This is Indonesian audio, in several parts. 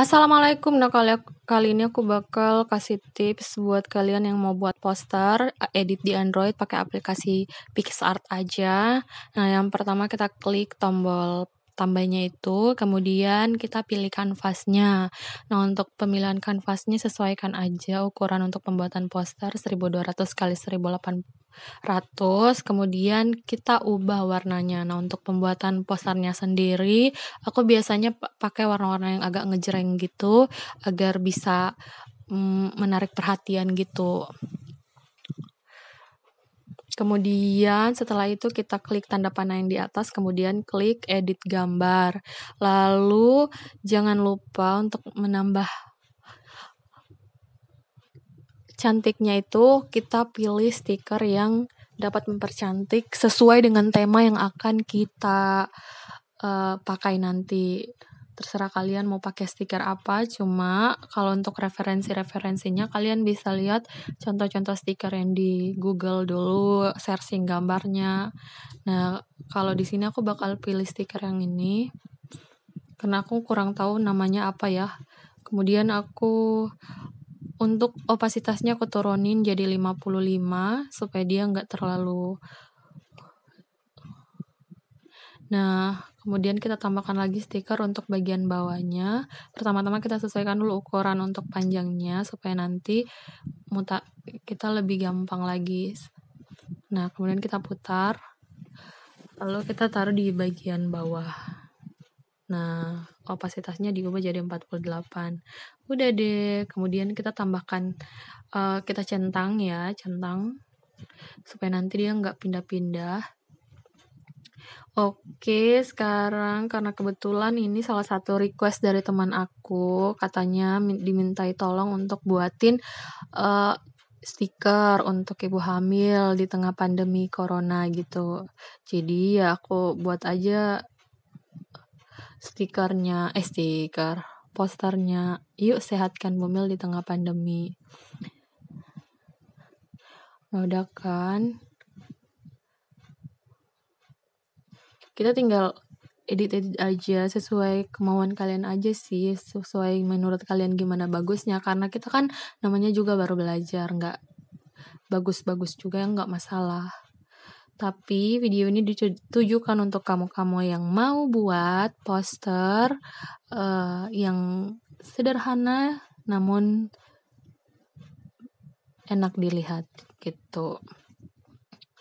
Assalamualaikum. Nah, kali, kali ini aku bakal kasih tips buat kalian yang mau buat poster, edit di Android pakai aplikasi PixArt aja. Nah, yang pertama kita klik tombol tambahnya itu, kemudian kita pilih kanvasnya. Nah, untuk pemilihan kanvasnya sesuaikan aja ukuran untuk pembuatan poster 1200 kali 1800. Kemudian kita ubah warnanya. Nah, untuk pembuatan posternya sendiri, aku biasanya pakai warna-warna yang agak ngejreng gitu agar bisa mm, menarik perhatian gitu. Kemudian setelah itu kita klik tanda panah yang di atas, kemudian klik edit gambar. Lalu jangan lupa untuk menambah cantiknya itu kita pilih stiker yang dapat mempercantik sesuai dengan tema yang akan kita uh, pakai nanti terserah kalian mau pakai stiker apa cuma kalau untuk referensi-referensinya kalian bisa lihat contoh-contoh stiker yang di Google dulu searching gambarnya nah kalau di sini aku bakal pilih stiker yang ini karena aku kurang tahu namanya apa ya kemudian aku untuk opasitasnya aku turunin jadi 55 supaya dia nggak terlalu Nah, Kemudian kita tambahkan lagi stiker untuk bagian bawahnya. Pertama-tama kita sesuaikan dulu ukuran untuk panjangnya supaya nanti muta kita lebih gampang lagi. Nah, kemudian kita putar. Lalu kita taruh di bagian bawah. Nah, kapasitasnya diubah jadi 48. Udah deh. Kemudian kita tambahkan uh, kita centang ya, centang supaya nanti dia nggak pindah-pindah Oke, sekarang karena kebetulan ini salah satu request dari teman aku, katanya dimintai tolong untuk buatin, uh, stiker untuk ibu hamil di tengah pandemi corona gitu. Jadi ya aku buat aja stikernya eh stiker, posternya, "Yuk sehatkan hamil di tengah pandemi." udah kan? kita tinggal edit edit aja sesuai kemauan kalian aja sih sesuai menurut kalian gimana bagusnya karena kita kan namanya juga baru belajar nggak bagus-bagus juga nggak masalah tapi video ini ditujukan untuk kamu-kamu yang mau buat poster uh, yang sederhana namun enak dilihat gitu.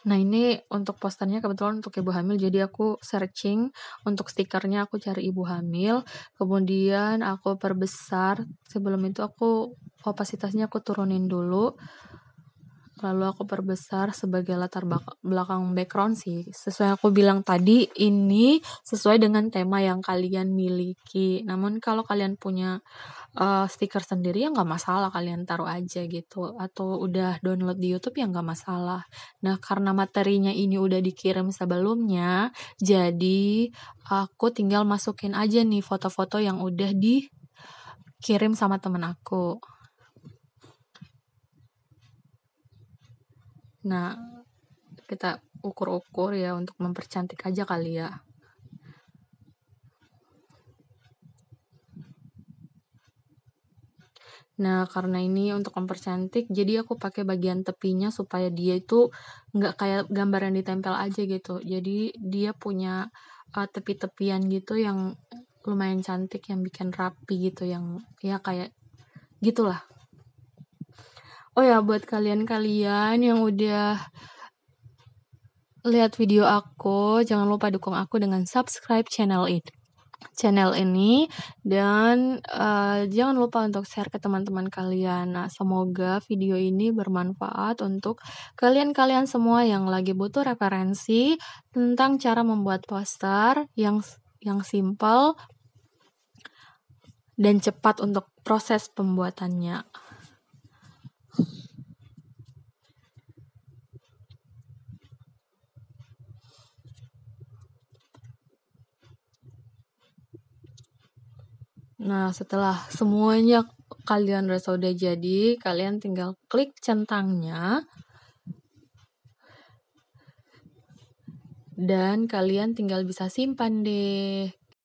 Nah, ini untuk posternya kebetulan untuk ibu hamil, jadi aku searching untuk stikernya aku cari ibu hamil, kemudian aku perbesar. Sebelum itu aku opasitasnya aku turunin dulu lalu aku perbesar sebagai latar belakang background sih. Sesuai aku bilang tadi, ini sesuai dengan tema yang kalian miliki. Namun kalau kalian punya uh, stiker sendiri ya nggak masalah, kalian taruh aja gitu. Atau udah download di YouTube ya nggak masalah. Nah karena materinya ini udah dikirim sebelumnya, jadi aku tinggal masukin aja nih foto-foto yang udah dikirim sama temen aku. Nah, kita ukur-ukur ya untuk mempercantik aja kali ya. Nah, karena ini untuk mempercantik, jadi aku pakai bagian tepinya supaya dia itu nggak kayak gambaran ditempel aja gitu. Jadi dia punya uh, tepi-tepian gitu yang lumayan cantik, yang bikin rapi gitu, yang ya kayak gitulah. Oh ya, buat kalian-kalian yang udah lihat video aku, jangan lupa dukung aku dengan subscribe channel ini, channel ini dan uh, jangan lupa untuk share ke teman-teman kalian. Nah, semoga video ini bermanfaat untuk kalian-kalian semua yang lagi butuh referensi tentang cara membuat poster yang yang simple dan cepat untuk proses pembuatannya. Nah, setelah semuanya kalian rasa udah jadi, kalian tinggal klik centangnya. Dan kalian tinggal bisa simpan deh.